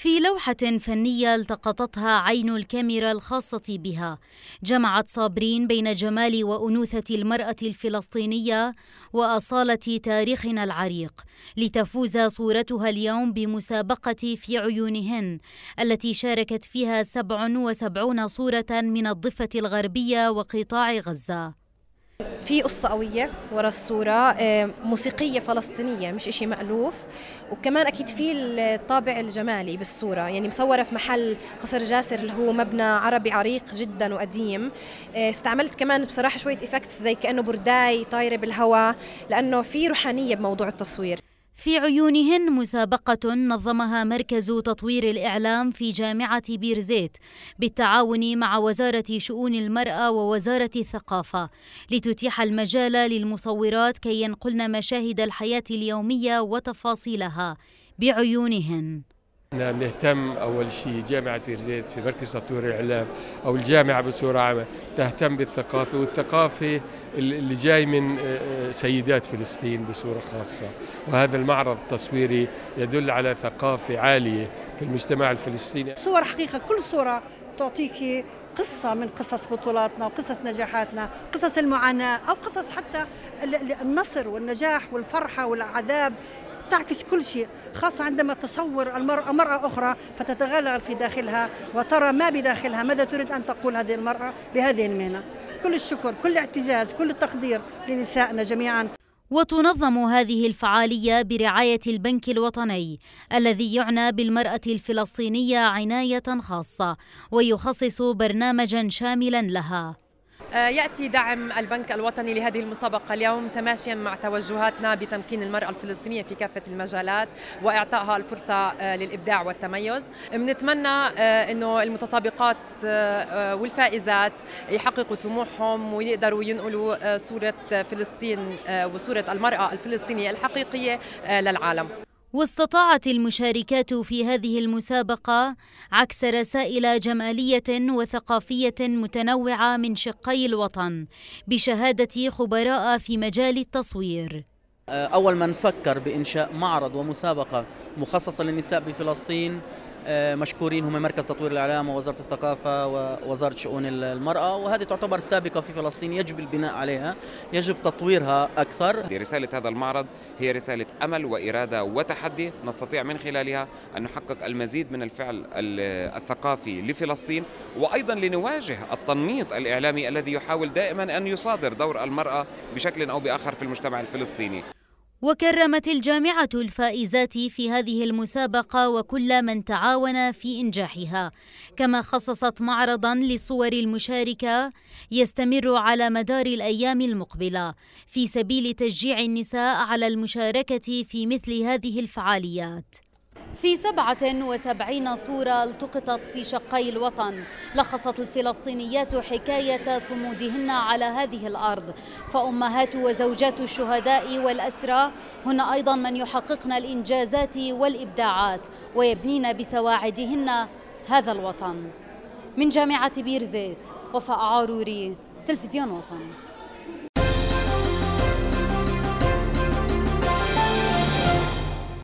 في لوحة فنية التقطتها عين الكاميرا الخاصة بها جمعت صابرين بين جمال وأنوثة المرأة الفلسطينية وأصالة تاريخنا العريق لتفوز صورتها اليوم بمسابقة في عيونهن التي شاركت فيها 77 صورة من الضفة الغربية وقطاع غزة في قصة قوية ورا الصورة آه، موسيقية فلسطينية مش إشي مألوف وكمان أكيد في الطابع الجمالي بالصورة يعني مصورة في محل قصر جاسر اللي هو مبنى عربي عريق جدا وقديم آه، استعملت كمان بصراحة شوية إفكتس زي كأنه برداي طايرة بالهواء لأنه في روحانية بموضوع التصوير في عيونهن مسابقة نظمها مركز تطوير الإعلام في جامعة بيرزيت بالتعاون مع وزارة شؤون المرأة ووزارة الثقافة لتتيح المجال للمصورات كي ينقلن مشاهد الحياة اليومية وتفاصيلها بعيونهن احنا بنهتم اول شيء جامعه بير زيت في مركز تطوير الاعلام او الجامعه بصوره عامه تهتم بالثقافه والثقافه اللي جاي من آه، آه، سيدات فلسطين بصوره خاصه وهذا المعرض التصويري يدل على ثقافه عاليه في المجتمع الفلسطيني صور حقيقه كل صوره تعطيك قصة من قصص بطولاتنا وقصص نجاحاتنا قصص المعاناة أو قصص حتى النصر والنجاح والفرحة والعذاب تعكس كل شيء خاصة عندما تصور المرأة مرأة أخرى فتتغلغل في داخلها وترى ما بداخلها ماذا تريد أن تقول هذه المرأة بهذه المهنة كل الشكر كل اعتزاز كل التقدير لنسائنا جميعا وتنظم هذه الفعالية برعاية البنك الوطني الذي يعنى بالمرأة الفلسطينية عناية خاصة ويخصص برنامجا شاملا لها آه، ياتي دعم البنك الوطني لهذه المسابقه اليوم تماشيا مع توجهاتنا بتمكين المراه الفلسطينيه في كافه المجالات واعطائها الفرصه آه، للابداع والتميز بنتمنى آه، انه المتسابقات والفائزات يحققوا طموحهم ويقدروا ينقلوا صوره فلسطين وصوره المراه الفلسطينيه الحقيقيه للعالم واستطاعت المشاركات في هذه المسابقة عكس رسائل جمالية وثقافية متنوعة من شقي الوطن بشهادة خبراء في مجال التصوير أول من فكر بإنشاء معرض ومسابقة مخصصة للنساء بفلسطين آه، مشكورين هم مركز تطوير الاعلام ووزاره الثقافه ووزاره شؤون المراه وهذه تعتبر سابقه في فلسطين يجب البناء عليها يجب تطويرها اكثر رساله هذا المعرض هي رساله امل واراده وتحدي نستطيع من خلالها ان نحقق المزيد من الفعل الثقافي لفلسطين وايضا لنواجه التنميط الاعلامي الذي يحاول دائما ان يصادر دور المراه بشكل او باخر في المجتمع الفلسطيني وكرمت الجامعة الفائزات في هذه المسابقة وكل من تعاون في إنجاحها، كما خصصت معرضا لصور المشاركة يستمر على مدار الأيام المقبلة في سبيل تشجيع النساء على المشاركة في مثل هذه الفعاليات. في 77 صورة التقطت في شقي الوطن لخصت الفلسطينيات حكاية صمودهن على هذه الأرض فأمهات وزوجات الشهداء والأسرى هن أيضا من يحققن الإنجازات والإبداعات ويبنين بسواعدهن هذا الوطن من جامعة بيرزيت وفاء عاروري تلفزيون وطن